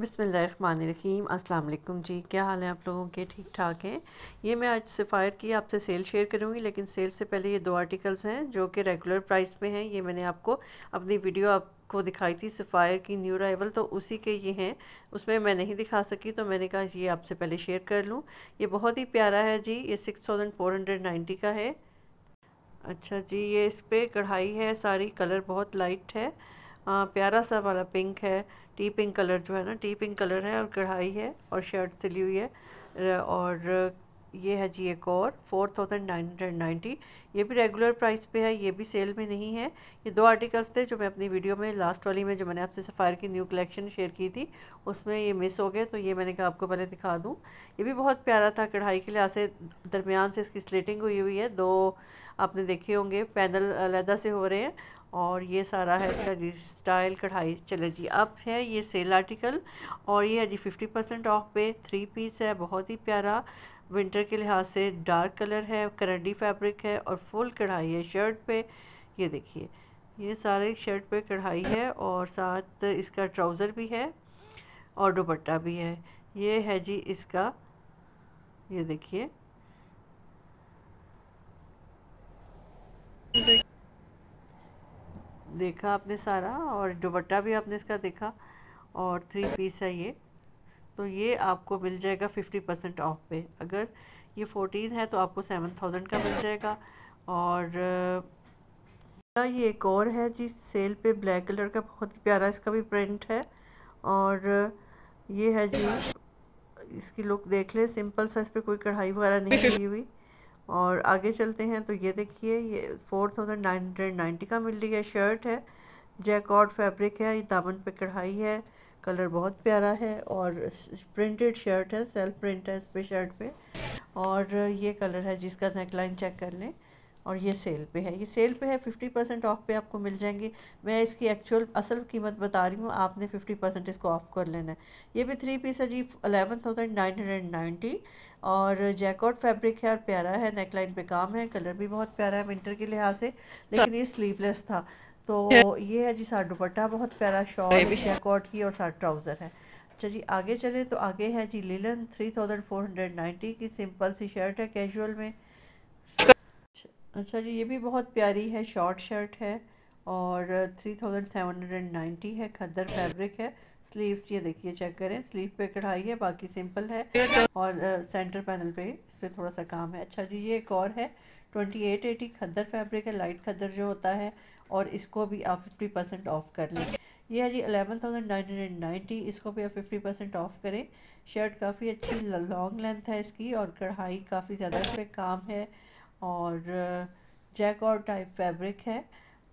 बिसमीम अल्लाम जी क्या हाल है आप लोगों के ठीक ठाक हैं ये मैं आज सिफ़ायर की आपसे सेल शेयर करूँगी लेकिन सेल से पहले ये दो आर्टिकल्स हैं जो कि रेगुलर प्राइस पे हैं ये मैंने आपको अपनी वीडियो आपको दिखाई थी सफ़ायर की न्यू राइवल तो उसी के ये हैं उसमें मैं नहीं दिखा सकी तो मैंने कहा ये आपसे पहले शेयर कर लूँ ये बहुत ही प्यारा है जी ये सिक्स का है अच्छा जी ये इस पर कढ़ाई है सारी कलर बहुत लाइट है आ, हाँ, प्यारा सा वाला पिंक है टी पिंक कलर जो है ना टी पिंक कलर है और कढ़ाई है और शर्ट सिली हुई है और ये है जी एक और four thousand nine hundred ninety ये भी रेगुलर प्राइस पे है ये भी सेल में नहीं है ये दो आर्टिकल्स थे जो मैं अपनी वीडियो में लास्ट वाली में जो मैंने आपसे सफ़ायर की न्यू कलेक्शन शेयर की थी उसमें ये मिस हो गए तो ये मैंने कहा आपको पहले दिखा दूँ ये भी बहुत प्यारा था कढ़ाई के लिहाज से दरमियान से इसकी स्लेटिंग हुई हुई है दो आपने देखे होंगे पैनल अलहदा से हो रहे हैं और ये सारा है इसका जी स्टाइल कढ़ाई चले जी अब है ये सेल आर्टिकल और ये है जी फिफ्टी परसेंट ऑफ पे थ्री पीस है बहुत ही प्यारा विंटर के लिहाज से डार्क कलर है करंडी फैब्रिक है और फुल कढ़ाई है शर्ट पे ये देखिए ये सारे शर्ट पे कढ़ाई है और साथ इसका ट्राउज़र भी है और दुपट्टा भी है ये है जी इसका ये देखिए देखा आपने सारा और दुपट्टा भी आपने इसका देखा और थ्री पीस है ये तो ये आपको मिल जाएगा फिफ्टी परसेंट ऑफ पे अगर ये फोर्टीन है तो आपको सेवन थाउजेंड का मिल जाएगा और ये एक और है जी सेल पे ब्लैक कलर का बहुत प्यारा इसका भी प्रिंट है और ये है जी इसकी लुक देख लें सिंपल सा इस पर कोई कढ़ाई वगैरह नहीं लगी हुई और आगे चलते हैं तो ये देखिए ये four thousand nine hundred ninety का मिल रही है शर्ट है जैकॉट फैब्रिक है ये दामन पे कढ़ाई है कलर बहुत प्यारा है और प्रिंटेड शर्ट है सेल्फ प्रिंट है इस पर शर्ट पे और ये कलर है जिसका नेकलाइन चेक कर लें और ये सेल पे है ये सेल पे है फिफ्टी परसेंट ऑफ पे आपको मिल जाएंगे मैं इसकी एक्चुअल असल कीमत बता रही हूँ आपने फिफ्टी परसेंट इसको ऑफ़ कर लेना है ये भी थ्री पीस है जी eleven thousand nine hundred ninety और जैकॉट फैब्रिक है और प्यारा है नेकलाइन पे काम है कलर भी बहुत प्यारा है विंटर के लिहाज से लेकिन ये स्लीवलेस था तो ये है जी साथ दुपट्टा बहुत प्यारा शॉल जैकॉट की और साठ ट्राउज़र है अच्छा जी आगे चले तो आगे है जी linen three thousand four hundred ninety की सिंपल सी शर्ट है कैजुअल में अच्छा जी ये भी बहुत प्यारी है शॉर्ट शर्ट है और three thousand seven hundred ninety है खद्दर फैब्रिक है स्लीव्स ये देखिए चेक करें स्लीव पे कढ़ाई है बाकी सिंपल है और सेंटर पैनल पे इस पर थोड़ा सा काम है अच्छा जी ये एक और है ट्वेंटी एट एटी खद्दर फैब्रिक है लाइट खद्दर जो होता है और इसको भी आप फिफ्टी परसेंट ऑफ कर लें यह है जी eleven thousand nine hundred ninety इसको भी आप फिफ्टी परसेंट ऑफ करें शर्ट काफ़ी अच्छी लॉन्ग लेंथ है इसकी और कढ़ाई काफ़ी ज़्यादा इस पर काम है और जैक और टाइप फैब्रिक है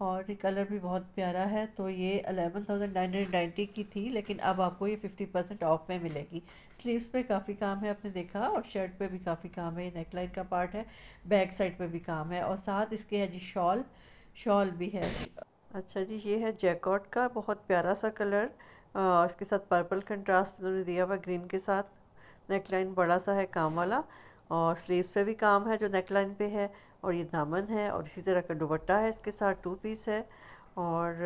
और ये कलर भी बहुत प्यारा है तो ये eleven thousand nine hundred ninety की थी लेकिन अब आपको ये फिफ्टी परसेंट ऑफ में मिलेगी स्लीव्स पे काफ़ी काम है आपने देखा और शर्ट पे भी काफ़ी काम है नेकलाइन का पार्ट है बैक साइड पे भी काम है और साथ इसके है जी शॉल शॉल भी है अच्छा जी ये है जैकॉट का बहुत प्यारा सा कलर आ, इसके साथ पर्पल कंट्रास्ट उन्होंने दिया हुआ ग्रीन के साथ नेकलाइन बड़ा सा है काम वाला और स्लीव्स पे भी काम है जो नेक लाइन पे है और ये दामन है और इसी तरह का दुबट्टा है इसके साथ टू पीस है और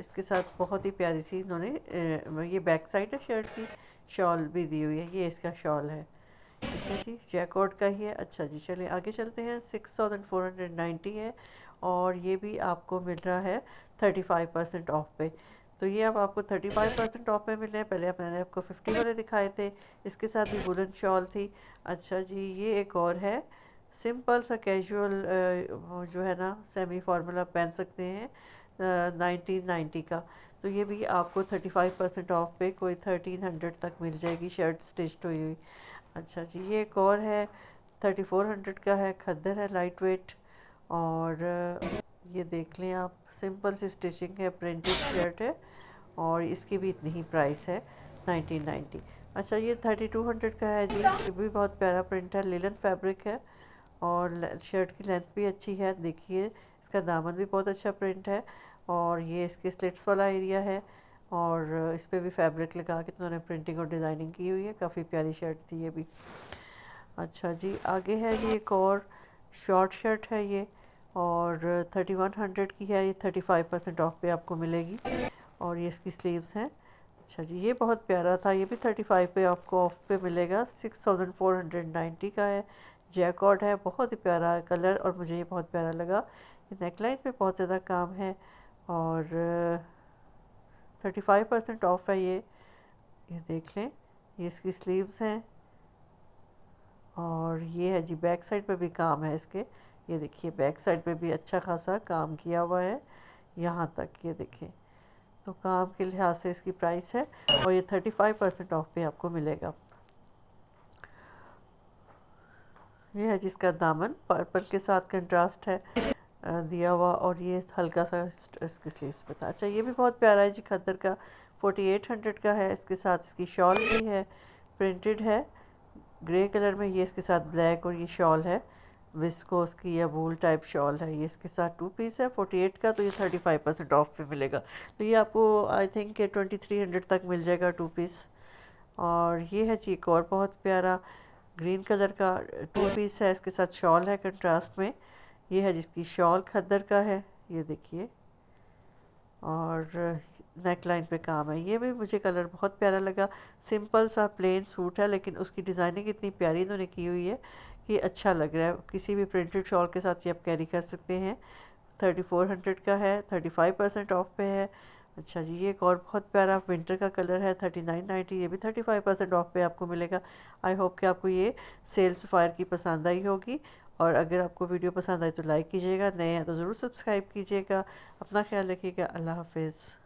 इसके साथ बहुत ही प्यारी सी इन्होंने ये बैक साइड है शर्ट की शॉल भी दी हुई है ये इसका शॉल है ठीक है जी जैकॉट का ही है अच्छा जी चलिए आगे चलते हैं six thousand four hundred ninety है और ये भी आपको मिल रहा है थर्टी फाइव परसेंट ऑफ पे तो ये अब आपको 35 परसेंट ऑफ में मिले पहले मैंने आपको 50 वाले दिखाए थे इसके साथ ही वुलन शॉल थी अच्छा जी ये एक और है सिंपल सा कैजुअल जो है ना सेमी आप पहन सकते हैं नाइनटीन नाइन्टी का तो ये भी आपको थर्टी फाइव परसेंट ऑफ पे कोई थर्टीन हंड्रेड तक मिल जाएगी शर्ट स्टिच्ड हुई हुई अच्छा जी ये एक और है थर्टी फोर हंड्रेड का है खद्दर है लाइट वेट और ये देख लें आप सिंपल सी स्टिचिंग है प्रिंटेड शर्ट है और इसकी भी इतनी ही प्राइस है 1990 अच्छा ये 3200 का है जी ये भी बहुत प्यारा प्रिंट है लिलन फैब्रिक है और शर्ट की लेंथ भी अच्छी है देखिए इसका दामन भी बहुत अच्छा प्रिंट है और ये इसके स्लिट्स वाला एरिया है और इस पर भी फैब्रिक लगा के उन्होंने प्रिंटिंग और डिज़ाइनिंग की हुई है काफ़ी प्यारी शर्ट थी ये भी अच्छा जी आगे है ये एक और शॉर्ट शर्ट है ये और 3100 की है ये 35 परसेंट ऑफ पे आपको मिलेगी और ये इसकी स्लीव्स हैं अच्छा जी ये बहुत प्यारा था ये भी 35 पे आपको ऑफ पे मिलेगा 6490 का है जैकॉड है बहुत ही प्यारा कलर और मुझे ये बहुत प्यारा लगा ये नेकलाइन पे बहुत ज़्यादा काम है और 35 परसेंट ऑफ है ये ये देख लें ये इसकी स्लीव्स हैं और ये है जी बैक साइड पे भी काम है इसके ये देखिए बैक साइड पे भी अच्छा खासा काम किया हुआ है यहाँ तक ये देखिए तो काम के लिहाज से इसकी प्राइस है और ये थर्टी फाइव परसेंट ऑफ पे आपको मिलेगा ये है जिसका दामन पर्पल के साथ कंट्रास्ट है दिया हुआ और ये हल्का सा इसके स्लीव्स पे था अच्छा ये भी बहुत प्यारा है जी खद्दर का फोर्टी एट हंड्रेड का है इसके साथ इसकी शॉल भी है प्रिंटेड है ग्रे कलर में ये इसके साथ ब्लैक और ये शॉल है विस्कोस की या वूल टाइप शॉल है ये इसके साथ टू पीस है फोर्टी एट का तो ये थर्टी फाइव परसेंट ऑफ पे मिलेगा तो ये आपको I think twenty three hundred तक मिल जाएगा टू पीस और ये है जी एक और बहुत प्यारा ग्रीन कलर का टू पीस है इसके साथ शॉल है कंट्रास्ट में ये है जिसकी शॉल खद्दर का है ये देखिए और नेक लाइन पे काम है ये भी मुझे कलर बहुत प्यारा लगा सिंपल सा प्लेन सूट है लेकिन उसकी डिज़ाइनिंग इतनी प्यारी इन्होंने की हुई है ये अच्छा लग रहा है किसी भी प्रिंटेड शॉल के साथ ये आप कैरी कर सकते हैं थर्टी फोर हंड्रेड का है थर्टी फाइव परसेंट ऑफ पे है अच्छा जी ये एक और बहुत प्यारा विंटर का कलर है थर्टी नाइन नाइन्टी ये भी थर्टी फाइव परसेंट ऑफ पे आपको मिलेगा आई होप कि आपको ये सेल्स फायर की पसंद आई होगी और अगर आपको वीडियो पसंद आए तो लाइक कीजिएगा नए हैं तो ज़रूर सब्सक्राइब कीजिएगा अपना ख्याल रखिएगा अल्लाह हाफिज़